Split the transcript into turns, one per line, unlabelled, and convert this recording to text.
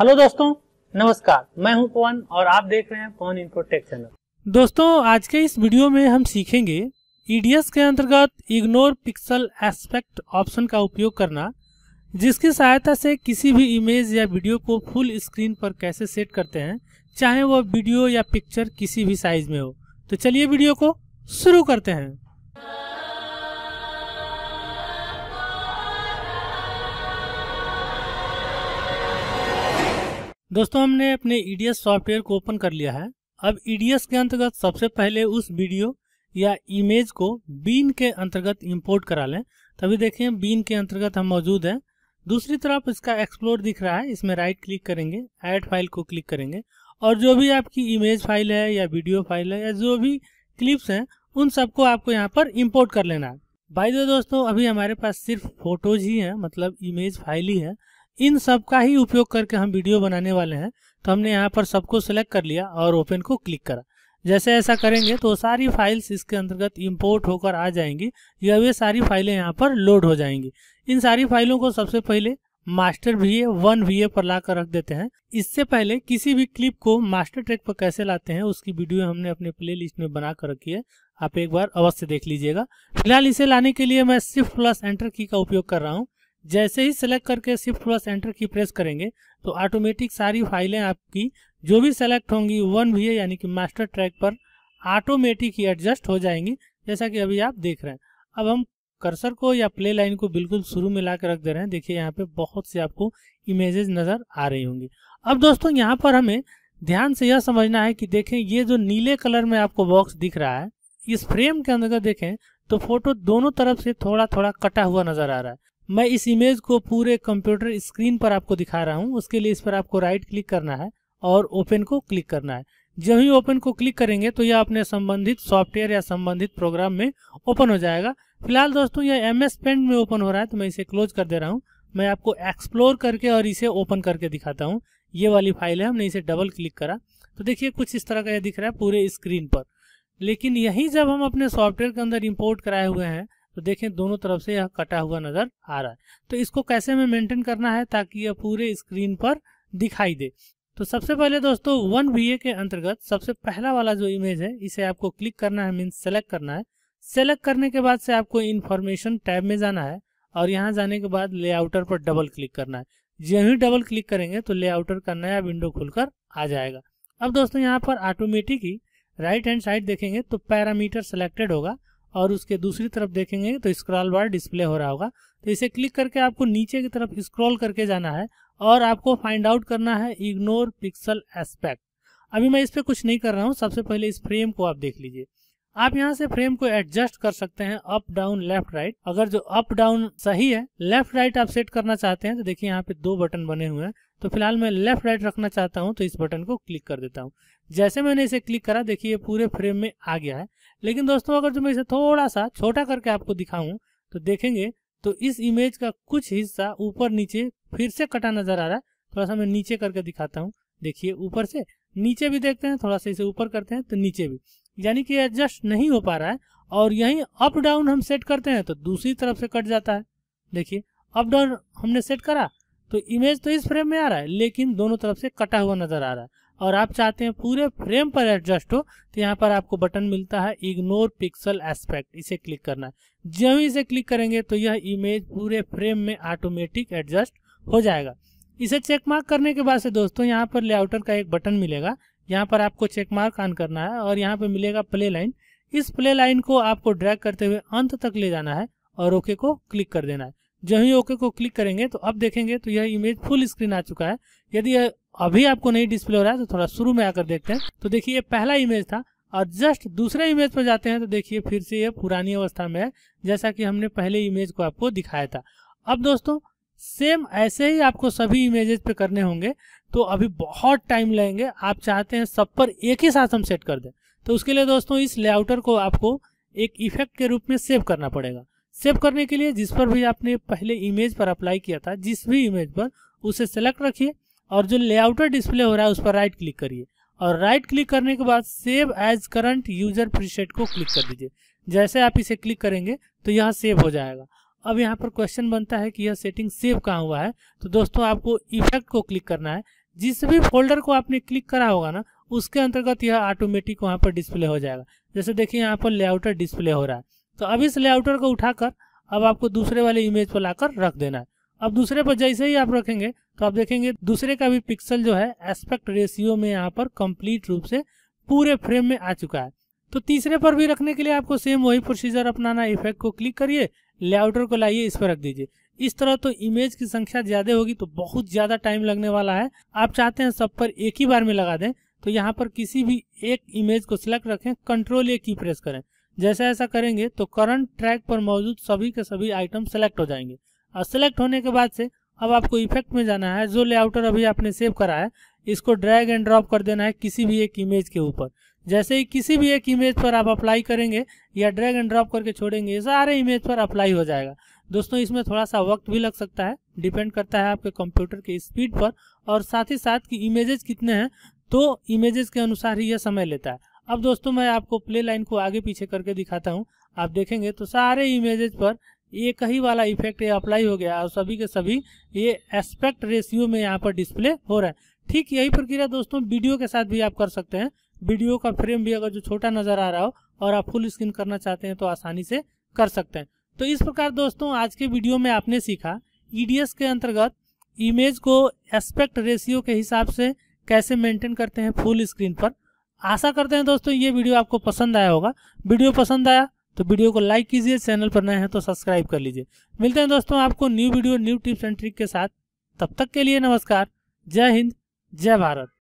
hello दोस्तों नमस्कार मैं हूं पवन और आप देख रहे हैं पवन इन्फोटेक चैनल दोस्तों आज के इस वीडियो में हम सीखेंगे ईडीएस e के अंतर्गत इग्नोर पिक्सल एस्पेक्ट ऑप्शन का उपयोग करना जिसकी सहायता से किसी भी इमेज या वीडियो को फुल स्क्रीन पर कैसे सेट करते हैं चाहे वह वीडियो या पिक्चर किसी भी साइज में हो तो चलिए वीडियो को शुरू करते हैं दोस्तों हमने अपने ईडीएस e सॉफ्टवेयर को ओपन कर लिया है अब ईडीएस e के अंतर्गत सबसे पहले उस वीडियो या इमेज को बीन के अंतर्गत इंपोर्ट करा लें तभी देखें बीन के अंतर्गत हम मौजूद हैं दूसरी तरफ इसका एक्सप्लोर दिख रहा है इसमें राइट क्लिक करेंगे ऐड फाइल को क्लिक करेंगे और जो भी आपकी इमेज फाइल है या वीडियो फाइल है या जो भी क्लिप्स हैं उन सबको आपको यहाँ पर इम्पोर्ट कर लेना है बाई दोस्तों अभी हमारे पास सिर्फ फोटोज ही हैं मतलब इमेज फाइल ही है इन सब का ही उपयोग करके हम वीडियो बनाने वाले हैं तो हमने यहाँ पर सबको सेलेक्ट कर लिया और ओपन को क्लिक करा जैसे ऐसा करेंगे तो सारी फाइल्स इसके अंतर्गत इम्पोर्ट होकर आ जाएंगी या वे सारी फाइलें यहाँ पर लोड हो जाएंगी इन सारी फाइलों को सबसे पहले master V A one V A पर ला कर रख देते हैं इससे पहले किसी भी क्लिप को मास्टर ट्रैक पर कैसे लाते हैं उसकी वीडियो हमने अपने प्ले लिस्ट में बना कर रखी है आप एक बार अवश्य देख लीजिएगा फिलहाल इसे लाने के लिए मैं सिर्फ प्लस एंटर की का उपयोग कर रहा हूँ जैसे ही सेलेक्ट करके shift plus enter key press करेंगे तो ऑटोमेटिक सारी फाइलें आपकी जो भी सेलेक्ट होंगी वन भी है यानी कि मास्टर ट्रैक पर ऑटोमेटिक ही एडजस्ट हो जाएंगी जैसा कि अभी आप देख रहे हैं अब हम कर्सर को या प्ले लाइन को बिल्कुल शुरू में ला रख दे रहे हैं देखिए यहाँ पे बहुत से आपको इमेजेस नज़र आ रही होंगी अब दोस्तों यहाँ पर हमें ध्यान से यह समझना है कि देखें ये जो नीले कलर में आपको बॉक्स दिख रहा है इस फ्रेम के अंदर देखें तो फोटो दोनों तरफ से थोड़ा थोड़ा कटा हुआ नज़र आ रहा है मैं इस इमेज को पूरे कंप्यूटर स्क्रीन पर आपको दिखा रहा हूँ उसके लिए इस पर आपको राइट क्लिक करना है और ओपन को क्लिक करना है जब ही ओपन को क्लिक करेंगे तो यह अपने संबंधित सॉफ्टवेयर या संबंधित प्रोग्राम में ओपन हो जाएगा फिलहाल दोस्तों यह एम एस पेंट में ओपन हो रहा है तो मैं इसे क्लोज कर दे रहा हूँ मैं आपको एक्सप्लोर करके और इसे ओपन करके दिखाता हूँ ये वाली फाइल है हमने इसे डबल क्लिक करा तो देखिए कुछ इस तरह का यह दिख रहा है पूरे स्क्रीन पर लेकिन यही जब हम अपने सॉफ्टवेयर के अंदर इंपोर्ट कराए हुए हैं तो देखें दोनों तरफ से यह कटा हुआ नज़र आ रहा है तो इसको कैसे हमें मेंटेन करना है ताकि यह पूरे स्क्रीन पर दिखाई दे तो सबसे पहले दोस्तों वन बी के अंतर्गत सबसे पहला वाला जो इमेज है इसे आपको क्लिक करना है मीन्स सेलेक्ट करना है सेलेक्ट करने के बाद से आपको इन्फॉर्मेशन टैब में जाना है और यहाँ जाने के बाद लेआउटर पर डबल क्लिक करना है जब ही डबल क्लिक करेंगे तो लेआउटर का नया विंडो खुलकर आ जाएगा अब दोस्तों यहाँ पर ऑटोमेटिक ही राइट हैंड साइड देखेंगे तो पैरामीटर सेलेक्टेड होगा और उसके दूसरी तरफ देखेंगे तो स्क्रॉल बार डिस्प्ले हो रहा होगा तो इसे क्लिक करके आपको नीचे की तरफ स्क्रॉल करके जाना है और आपको फाइंड आउट करना है इग्नोर पिक्सल एस्पेक्ट अभी मैं इस पर कुछ नहीं कर रहा हूँ सबसे पहले इस फ्रेम को आप देख लीजिए आप यहाँ से फ्रेम को एडजस्ट कर सकते हैं अप डाउन लेफ्ट राइट अगर जो अप डाउन सही है लेफ्ट राइट आप सेट करना चाहते हैं तो देखिए यहाँ पे दो बटन बने हुए हैं तो फिलहाल मैं लेफ्ट राइट रखना चाहता हूँ तो इस बटन को क्लिक कर देता हूँ जैसे मैंने इसे क्लिक करा देखिए पूरे फ्रेम में आ गया है लेकिन दोस्तों अगर जो मैं इसे थोड़ा सा छोटा करके आपको दिखाऊं तो देखेंगे तो इस इमेज का कुछ हिस्सा ऊपर नीचे फिर से कटा नजर आ रहा है थोड़ा सा मैं नीचे करके दिखाता हूँ देखिए ऊपर से नीचे भी देखते हैं थोड़ा सा इसे ऊपर करते हैं तो नीचे भी यानी कि एडजस्ट नहीं हो पा रहा है और यही अप डाउन हम सेट करते हैं तो दूसरी तरफ से कट जाता है देखिए अप डाउन हमने सेट करा तो इमेज तो इस फ्रेम में आ रहा है लेकिन दोनों तरफ से कटा हुआ नजर आ रहा है और आप चाहते हैं पूरे फ्रेम पर एडजस्ट हो तो यहाँ पर आपको बटन मिलता है इग्नोर पिक्सल एस्पेक्ट इसे क्लिक करना है जब इसे क्लिक करेंगे तो यह इमेज पूरे फ्रेम में ऑटोमेटिक एडजस्ट हो जाएगा इसे चेक मार्क करने के बाद से दोस्तों यहाँ पर लेआउटर का एक बटन मिलेगा यहाँ पर आपको चेक मार्क ऑन करना है और यहाँ पर मिलेगा प्ले लाइन इस प्ले लाइन को आपको ड्रैग करते हुए अंत तक ले जाना है और ओके को क्लिक कर देना है जब ही ओके को क्लिक करेंगे तो अब देखेंगे तो यह इमेज फुल स्क्रीन आ चुका है यदि अभी आपको नहीं डिस्प्ले हो रहा है तो थोड़ा शुरू में आकर देखते हैं तो देखिए ये पहला इमेज था और जस्ट दूसरे इमेज पर जाते हैं तो देखिए फिर से ये पुरानी अवस्था में है जैसा कि हमने पहले इमेज को आपको दिखाया था अब दोस्तों सेम ऐसे ही आपको सभी इमेजेस पे करने होंगे तो अभी बहुत टाइम लगेंगे आप चाहते हैं सब पर एक ही साथ हम सेट कर दें तो उसके लिए दोस्तों इस लेआउटर को आपको एक इफेक्ट के रूप में सेव करना पड़ेगा सेव करने के लिए जिस पर भी आपने पहले इमेज पर अप्लाई किया था जिस भी इमेज पर उसे सेलेक्ट रखिए और जो लेआउटर डिस्प्ले हो रहा है उस पर राइट क्लिक करिए और राइट क्लिक करने के बाद save as current user preset को क्लिक कर दीजिए जैसे आप इसे क्लिक करेंगे तो यह सेव हो जाएगा अब यहाँ पर क्वेश्चन बनता है कि यह सेटिंग सेव कहाँ हुआ है तो दोस्तों आपको इफेक्ट को क्लिक करना है जिस भी फोल्डर को आपने क्लिक करा होगा ना उसके अंतर्गत यह ऑटोमेटिक वहाँ पर डिस्प्ले हो जाएगा जैसे देखिए यहाँ पर लेआउटर डिस्प्ले हो रहा है तो अब इस लेआउटर को उठाकर अब आपको दूसरे वाले इमेज पर लाकर रख देना है अब दूसरे पर जैसे ही आप रखेंगे तो आप देखेंगे दूसरे का भी पिक्सल जो है एस्पेक्ट रेशियो में यहाँ पर कंप्लीट रूप से पूरे फ्रेम में आ चुका है तो तीसरे पर भी रखने के लिए आपको सेम वही प्रोसीजर अपनाना इफेक्ट को क्लिक करिए लेआउटर को लाइए इस पर रख दीजिए इस तरह तो इमेज की संख्या ज्यादा होगी तो बहुत ज्यादा टाइम लगने वाला है आप चाहते हैं सब पर एक ही बार में लगा दें तो यहाँ पर किसी भी एक इमेज को सिलेक्ट रखें कंट्रोल ए की प्रेस करें जैसा ऐसा करेंगे तो करंट ट्रैक पर मौजूद सभी के सभी आइटम सेलेक्ट हो जाएंगे और सेलेक्ट होने के बाद से अब आपको इफेक्ट में जाना है जो लेआउटर अभी आपने सेव करा है इसको ड्रैग एंड ड्रॉप कर देना है किसी भी एक इमेज के ऊपर जैसे ही किसी भी एक इमेज पर आप अप्लाई करेंगे या ड्रैग एंड ड्रॉप करके छोड़ेंगे सारे इमेज पर अप्लाई हो जाएगा दोस्तों इसमें थोड़ा सा वक्त भी लग सकता है डिपेंड करता है आपके कंप्यूटर के स्पीड पर और साथ ही साथ कि इमेजेस कितने हैं तो इमेजेस के अनुसार ही यह समय लेता है अब दोस्तों मैं आपको प्ले लाइन को आगे पीछे करके दिखाता हूँ आप देखेंगे तो सारे इमेजेस पर एक ही वाला इफेक्ट ये अप्लाई हो गया और सभी के सभी ये एस्पेक्ट रेशियो में यहाँ पर डिस्प्ले हो रहा है ठीक यही प्रक्रिया दोस्तों वीडियो के साथ भी आप कर सकते हैं वीडियो का फ्रेम भी अगर जो छोटा नजर आ रहा हो और आप फुल स्क्रीन करना चाहते हैं तो आसानी से कर सकते हैं तो इस प्रकार दोस्तों आज के वीडियो में आपने सीखा ईडीएस e के अंतर्गत इमेज को एस्पेक्ट रेशियो के हिसाब से कैसे मेंटेन करते हैं फुल स्क्रीन पर आशा करते हैं दोस्तों ये वीडियो आपको पसंद आया होगा वीडियो पसंद आया तो वीडियो को लाइक कीजिए चैनल पर नए हैं तो सब्सक्राइब कर लीजिए मिलते हैं दोस्तों आपको new video new tips and trick के साथ तब तक के लिए नमस्कार जय हिंद जय भारत